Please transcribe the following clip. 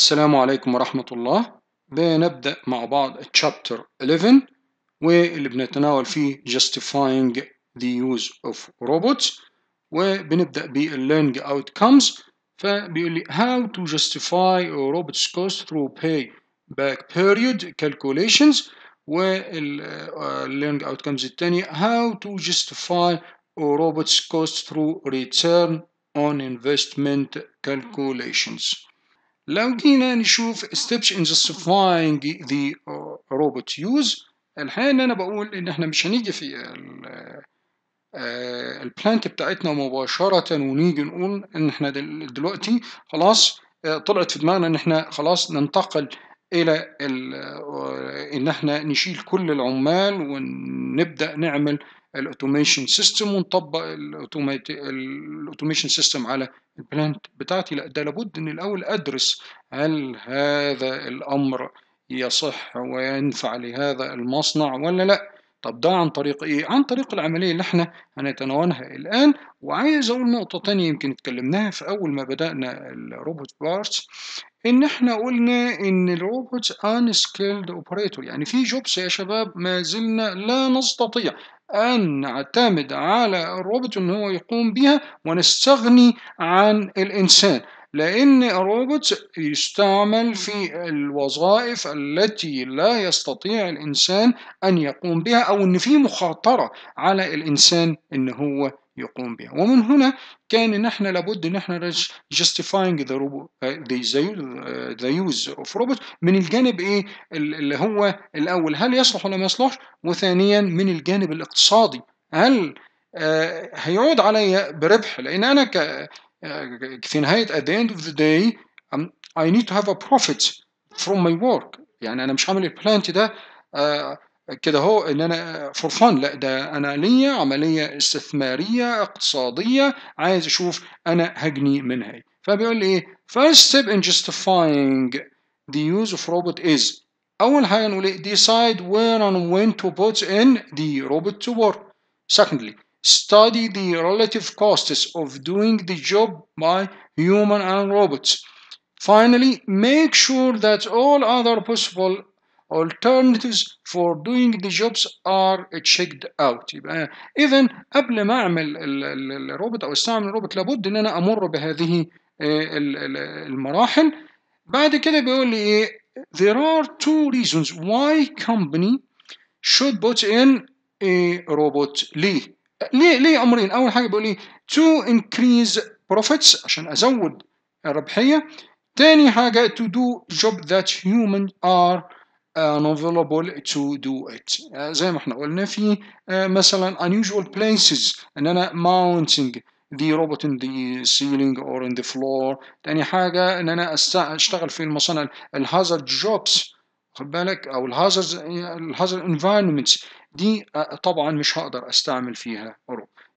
السلام عليكم ورحمة الله بنبدأ مع بعض Chapter 11 واللي بنتناول فيه Justifying the Use of Robots وبنبدأ بـ learning Outcomes فبيقول لي How to justify a robot's cost through pay back period calculations learning Outcomes الثانية How to justify a robot's cost through return on investment calculations لو جينا نشوف steps in justifying the uh, robot use الحقيقة إن أنا بقول إن إحنا مش هنيجي في البلانت آه، بتاعتنا مباشرة ونيجي نقول إن إحنا دلوقتي خلاص آه، طلعت في دماغنا إن إحنا خلاص ننتقل إلى آه، إن إحنا نشيل كل العمال ونبدأ نعمل الاوتوميشن سيستم ونطبق الاوتوميشن سيستم على البلانت بتاعتي لا ده لابد ان الاول ادرس هل هذا الامر يصح وينفع لهذا المصنع ولا لا طب ده عن طريق ايه عن طريق العمليه اللي احنا هنتناولها الان وعايز اقول نقطه تانية يمكن اتكلمناها في اول ما بدانا الروبوت بارتس ان احنا قلنا ان الروبوت ان سكيلد اوبريتور يعني في جوبس يا شباب ما زلنا لا نستطيع أن نعتمد على الروبوت أن هو يقوم بها ونستغني عن الإنسان لأن الروبوت يستعمل في الوظائف التي لا يستطيع الإنسان أن يقوم بها أو أن في مخاطرة على الإنسان أن هو يقوم بها ومن هنا كان نحن لابد ان احنا justifying the, robot, uh, the, use of robot من الجانب ايه اللي هو الاول هل يصلح ولا ما يصلحش وثانيا من الجانب الاقتصادي هل آه، هيعود عليا بربح لان انا في uh, at the end of the day i um, I need to have a profit from my work يعني أنا مش عامل البلانت ده كده هو ان انا فور فن لا ده انا ليا عمليه استثماريه اقتصاديه عايز اشوف انا هجني منها ايه فبيقول لي first step in justifying the use of robot is اول حاجه نقول decide where and when to put in the robot to work secondly study the relative costs of doing the job by human and robots. Finally, make sure that all other possible alternatives for doing the jobs are checked out يبقى اذا قبل ما اعمل الروبوت او استعمل الروبوت لابد ان انا امر بهذه المراحل بعد كده بيقول لي there are two reasons why company should put in a robot ليه ليه ليه امرين اول حاجه بيقول لي تو انكريز بروفيتس عشان ازود الربحيه تاني حاجه to do job that هيومن are unavailable to do it زي ما احنا قلنا في آه، مثلا unusual places ان انا mounting the robot in the ceiling or in the floor تاني حاجه ان انا اشتغل في المصانع الهازارد جوبس خد بالك او الهازرز الهازر انفايرمنتس دي آه، طبعا مش هقدر استعمل فيها اوروبا